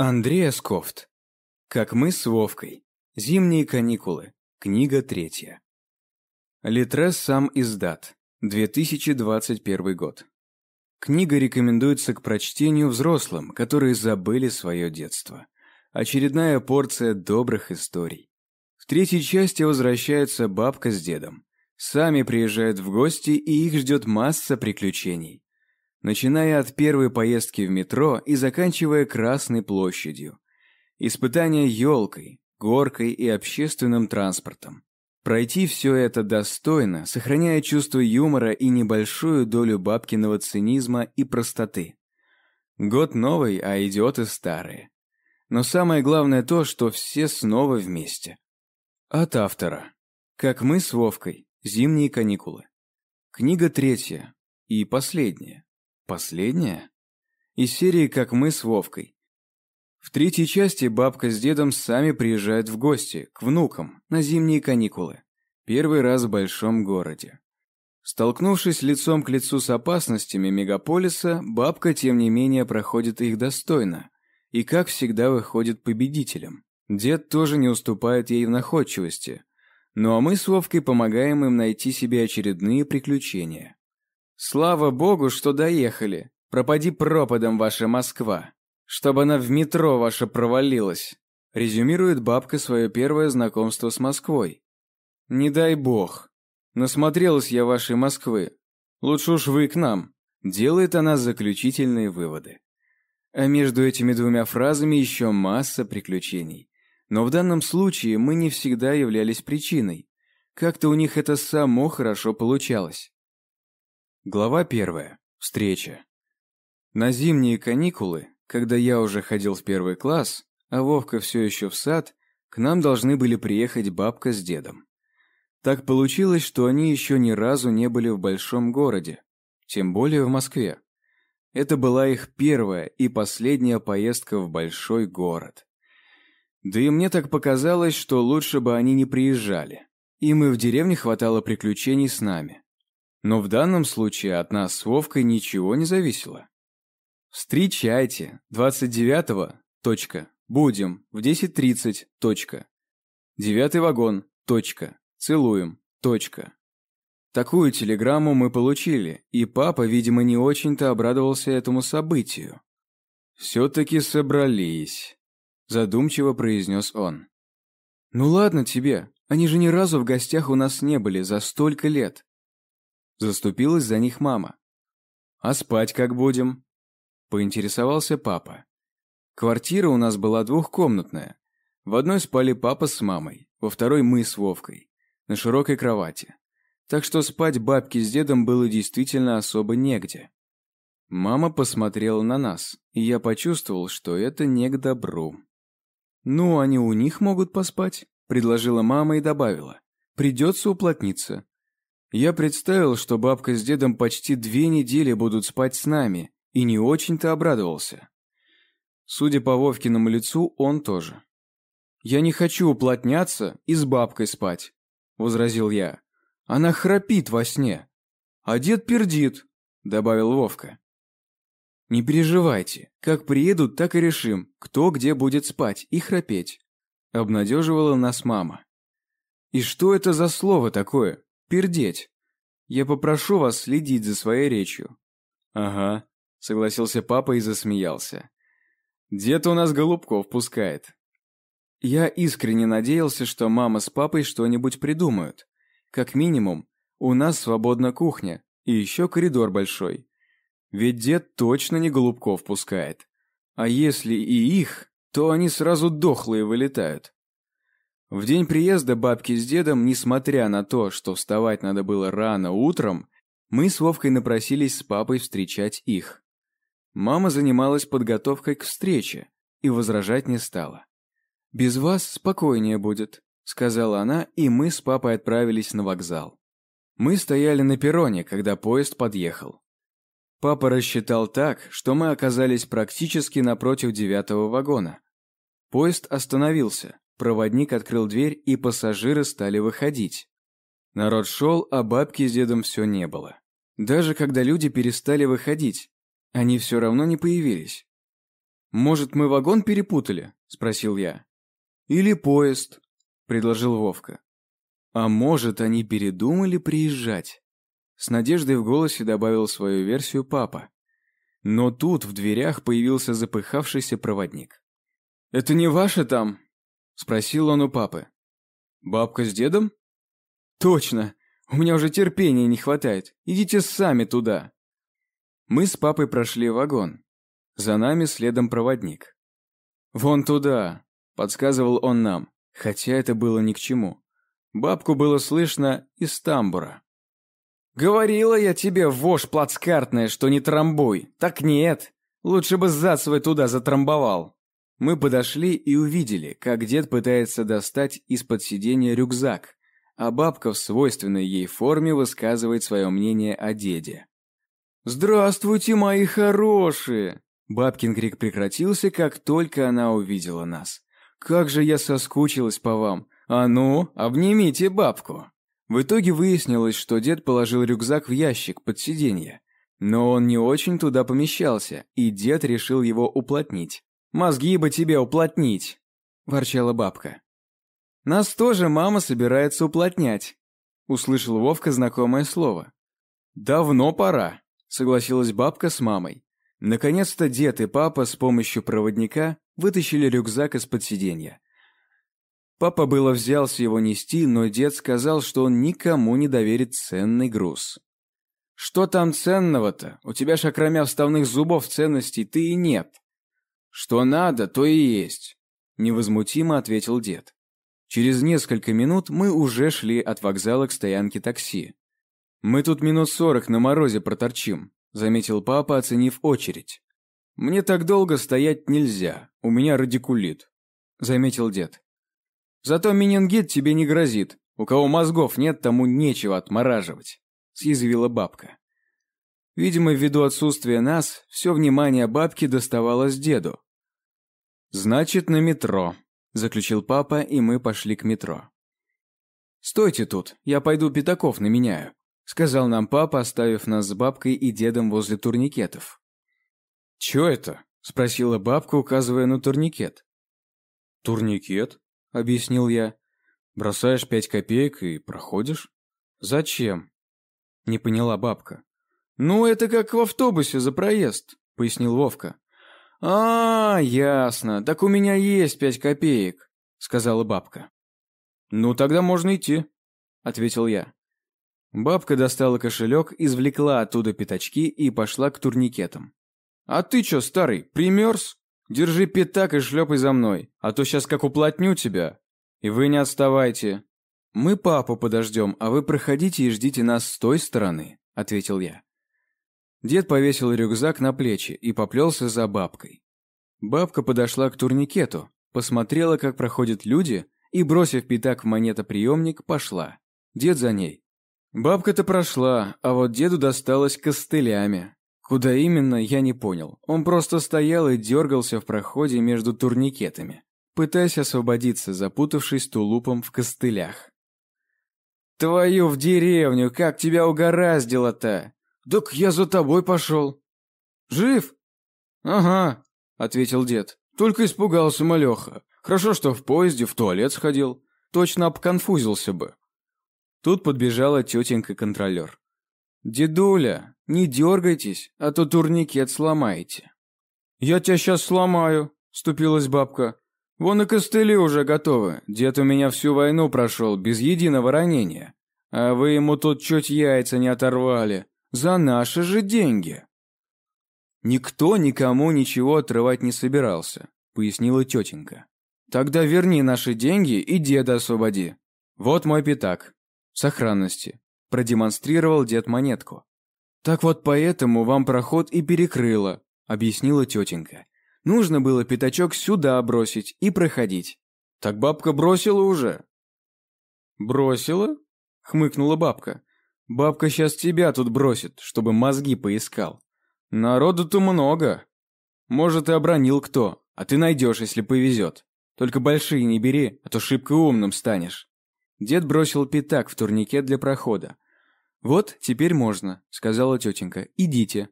Андрея Скофт. Как мы с Вовкой. Зимние каникулы. Книга третья. Литрес сам издат. 2021 год. Книга рекомендуется к прочтению взрослым, которые забыли свое детство. Очередная порция добрых историй. В третьей части возвращается бабка с дедом. Сами приезжают в гости, и их ждет масса приключений начиная от первой поездки в метро и заканчивая Красной площадью. Испытания елкой, горкой и общественным транспортом. Пройти все это достойно, сохраняя чувство юмора и небольшую долю бабкиного цинизма и простоты. Год новый, а идиоты старые. Но самое главное то, что все снова вместе. От автора. Как мы с Вовкой. Зимние каникулы. Книга третья и последняя. Последняя? Из серии «Как мы с Вовкой». В третьей части бабка с дедом сами приезжают в гости, к внукам, на зимние каникулы. Первый раз в большом городе. Столкнувшись лицом к лицу с опасностями мегаполиса, бабка, тем не менее, проходит их достойно и, как всегда, выходит победителем. Дед тоже не уступает ей в находчивости. Ну а мы с Вовкой помогаем им найти себе очередные приключения. Слава богу, что доехали. Пропади пропадом ваша Москва. Чтобы она в метро ваша провалилась. Резюмирует бабка свое первое знакомство с Москвой. Не дай бог. Насмотрелась я вашей Москвы. Лучше уж вы к нам. Делает она заключительные выводы. А между этими двумя фразами еще масса приключений. Но в данном случае мы не всегда являлись причиной. Как-то у них это само хорошо получалось. Глава первая. Встреча. На зимние каникулы, когда я уже ходил в первый класс, а Вовка все еще в сад, к нам должны были приехать бабка с дедом. Так получилось, что они еще ни разу не были в большом городе, тем более в Москве. Это была их первая и последняя поездка в большой город. Да и мне так показалось, что лучше бы они не приезжали. Им и в деревне хватало приключений с нами – но в данном случае от нас с Вовкой ничего не зависело. Встречайте, 29-го, точка, будем, в 10.30, точка. Девятый вагон, точка, целуем, точка. Такую телеграмму мы получили, и папа, видимо, не очень-то обрадовался этому событию. «Все-таки собрались», – задумчиво произнес он. «Ну ладно тебе, они же ни разу в гостях у нас не были за столько лет. Заступилась за них мама. «А спать как будем?» Поинтересовался папа. Квартира у нас была двухкомнатная. В одной спали папа с мамой, во второй мы с Вовкой, на широкой кровати. Так что спать бабке с дедом было действительно особо негде. Мама посмотрела на нас, и я почувствовал, что это не к добру. «Ну, они у них могут поспать», — предложила мама и добавила. «Придется уплотниться. Я представил, что бабка с дедом почти две недели будут спать с нами, и не очень-то обрадовался. Судя по Вовкиному лицу, он тоже. «Я не хочу уплотняться и с бабкой спать», — возразил я. «Она храпит во сне, а дед пердит», — добавил Вовка. «Не переживайте, как приедут, так и решим, кто где будет спать и храпеть», — обнадеживала нас мама. «И что это за слово такое?» пердеть. Я попрошу вас следить за своей речью». «Ага», — согласился папа и засмеялся. «Дед у нас голубков пускает». Я искренне надеялся, что мама с папой что-нибудь придумают. Как минимум, у нас свободна кухня и еще коридор большой. Ведь дед точно не голубков пускает. А если и их, то они сразу дохлые вылетают. В день приезда бабки с дедом, несмотря на то, что вставать надо было рано утром, мы с Вовкой напросились с папой встречать их. Мама занималась подготовкой к встрече и возражать не стала. «Без вас спокойнее будет», — сказала она, и мы с папой отправились на вокзал. Мы стояли на перроне, когда поезд подъехал. Папа рассчитал так, что мы оказались практически напротив девятого вагона. Поезд остановился, Проводник открыл дверь, и пассажиры стали выходить. Народ шел, а бабки с дедом все не было. Даже когда люди перестали выходить, они все равно не появились. «Может, мы вагон перепутали?» – спросил я. «Или поезд», – предложил Вовка. «А может, они передумали приезжать?» С надеждой в голосе добавил свою версию папа. Но тут в дверях появился запыхавшийся проводник. «Это не ваше там?» Спросил он у папы. «Бабка с дедом?» «Точно! У меня уже терпения не хватает. Идите сами туда!» Мы с папой прошли вагон. За нами следом проводник. «Вон туда!» – подсказывал он нам, хотя это было ни к чему. Бабку было слышно из тамбура. «Говорила я тебе, вошь плацкартная, что не трамбуй. Так нет. Лучше бы зад свой туда затрамбовал». Мы подошли и увидели, как дед пытается достать из-под сиденья рюкзак, а бабка в свойственной ей форме высказывает свое мнение о деде. «Здравствуйте, мои хорошие!» Бабкин крик прекратился, как только она увидела нас. «Как же я соскучилась по вам! А ну, обнимите бабку!» В итоге выяснилось, что дед положил рюкзак в ящик под сиденье, но он не очень туда помещался, и дед решил его уплотнить. Мозги бы тебе уплотнить», – ворчала бабка. «Нас тоже мама собирается уплотнять», – услышал Вовка знакомое слово. «Давно пора», – согласилась бабка с мамой. Наконец-то дед и папа с помощью проводника вытащили рюкзак из-под сиденья. Папа было взялся его нести, но дед сказал, что он никому не доверит ценный груз. «Что там ценного-то? У тебя ж окромя вставных зубов ценностей ты и нет», «Что надо, то и есть», – невозмутимо ответил дед. Через несколько минут мы уже шли от вокзала к стоянке такси. «Мы тут минут сорок на морозе проторчим», – заметил папа, оценив очередь. «Мне так долго стоять нельзя, у меня радикулит», – заметил дед. «Зато менингит тебе не грозит, у кого мозгов нет, тому нечего отмораживать», – съязвила бабка. Видимо, ввиду отсутствия нас, все внимание бабки доставалось деду, «Значит, на метро», – заключил папа, и мы пошли к метро. «Стойте тут, я пойду пятаков наменяю», – сказал нам папа, оставив нас с бабкой и дедом возле турникетов. «Чё это?» – спросила бабка, указывая на турникет. «Турникет?» – объяснил я. «Бросаешь пять копеек и проходишь?» «Зачем?» – не поняла бабка. «Ну, это как в автобусе за проезд», – пояснил Вовка. «А, ясно. Так у меня есть пять копеек», — сказала бабка. «Ну, тогда можно идти», — ответил я. Бабка достала кошелек, извлекла оттуда пятачки и пошла к турникетам. «А ты чё, старый, примерз? Держи пятак и шлепай за мной, а то сейчас как уплотню тебя. И вы не отставайте». «Мы папу подождем, а вы проходите и ждите нас с той стороны», — ответил я. Дед повесил рюкзак на плечи и поплелся за бабкой. Бабка подошла к турникету, посмотрела, как проходят люди, и, бросив пятак в монетоприемник, пошла. Дед за ней. Бабка-то прошла, а вот деду досталось костылями. Куда именно, я не понял. Он просто стоял и дергался в проходе между турникетами, пытаясь освободиться, запутавшись тулупом в костылях. «Твою в деревню! Как тебя угораздило-то!» «Так я за тобой пошел». «Жив?» «Ага», — ответил дед. «Только испугался малеха. Хорошо, что в поезде в туалет сходил. Точно обконфузился бы». Тут подбежала тетенька-контролер. «Дедуля, не дергайтесь, а то турникет сломаете». «Я тебя сейчас сломаю», — ступилась бабка. «Вон и костыли уже готовы. Дед у меня всю войну прошел, без единого ранения. А вы ему тут чуть яйца не оторвали за наши же деньги. Никто никому ничего отрывать не собирался, пояснила тетенька. Тогда верни наши деньги и деда освободи. Вот мой пятак. В сохранности. Продемонстрировал дед монетку. Так вот поэтому вам проход и перекрыло, объяснила тетенька. Нужно было пятачок сюда бросить и проходить. Так бабка бросила уже. Бросила? хмыкнула бабка. Бабка сейчас тебя тут бросит, чтобы мозги поискал. Народу-то много. Может, и обронил кто, а ты найдешь, если повезет. Только большие не бери, а то шибко умным станешь». Дед бросил пятак в турнике для прохода. «Вот, теперь можно», — сказала тетенька. «Идите».